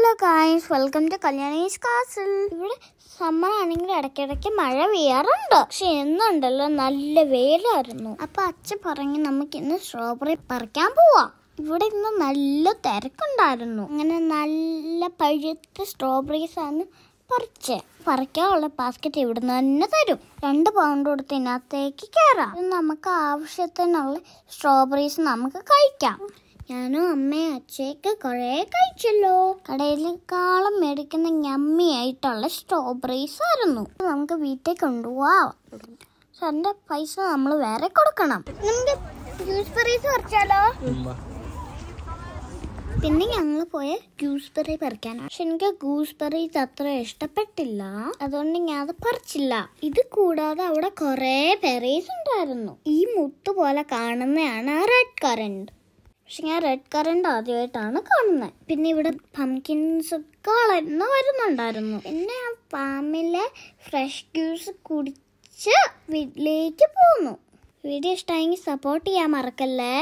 hello guys welcome to Kalyani's castle ഇവിടെ summer ആണെങ്കിൽ ഇടയ്ക്കിടയ്ക്ക് മഴ പെയ്യാറുണ്ട് പക്ഷെ ഇന്നുണ്ടല്ലോ നല്ല വെയിലായിരുന്നു അപ്പോൾ അച്ഛൻ പറഞ്ഞു നമുക്ക് ഇന്ന് സ്ട്രോബെറി പറിക്കാൻ പോവാം ഇവിടെ ഇന്ന് നല്ല തിരക്കുണ്ടായിരുന്നു അങ്ങനെ നല്ല പഴുത്ത സ്ട്രോബെറീസ് ആണ് പറിച്ച് പറിക്കാനുള്ള ബാസ്ക്കറ്റ് ഇവിടുന്ന് തന്നെ തരും രണ്ട് പൗണ്ട് കൊടുത്ത് ഇതിനകത്തേക്ക് കയറാം നമുക്ക് ആവശ്യത്തിനുള്ള സ്ട്രോബെറീസ് നമുക്ക് കഴിക്കാം ഞാനും അമ്മയും അച്ഛയൊക്കെ കുറേ കഴിച്ചല്ലോ കടയിൽ കാളം മേടിക്കുന്ന ഞമ്മി ആയിട്ടുള്ള സ്ട്രോബെറീസ് ആയിരുന്നു നമുക്ക് വീട്ടിൽ കൊണ്ടുപോവാം എൻ്റെ പൈസ നമ്മൾ വേറെ കൊടുക്കണം നമുക്ക് പിന്നെ ഞങ്ങൾ പോയ ജ്യൂസ് ബെറി പറിക്കാനാണ് പക്ഷെ എനിക്ക് ഗൂസ് ബെറീസ് അത്ര ഇഷ്ടപ്പെട്ടില്ല അതുകൊണ്ട് ഞാൻ അത് പറിച്ചില്ല ഇത് കൂടാതെ അവിടെ കുറേ ബെറീസ് ഉണ്ടായിരുന്നു ഈ മുത്ത് പോലെ കാണുന്നതാണ് ആ റെഡ് കറണ്ട് പക്ഷെ ഞാൻ റെഡ് കറണ്ട് ആദ്യമായിട്ടാണ് കാണുന്നത് പിന്നെ ഇവിടെ പംകിൻസ് വളർന്ന് വരുന്നുണ്ടായിരുന്നു പിന്നെ ആ ഫാമിലെ ഫ്രഷ് ജ്യൂസ് കുടിച്ച് വീട്ടിലേക്ക് പോന്നു വീഡിയോ ഇഷ്ടമായെങ്കിൽ സപ്പോർട്ട് ചെയ്യാൻ മറക്കല്ലേ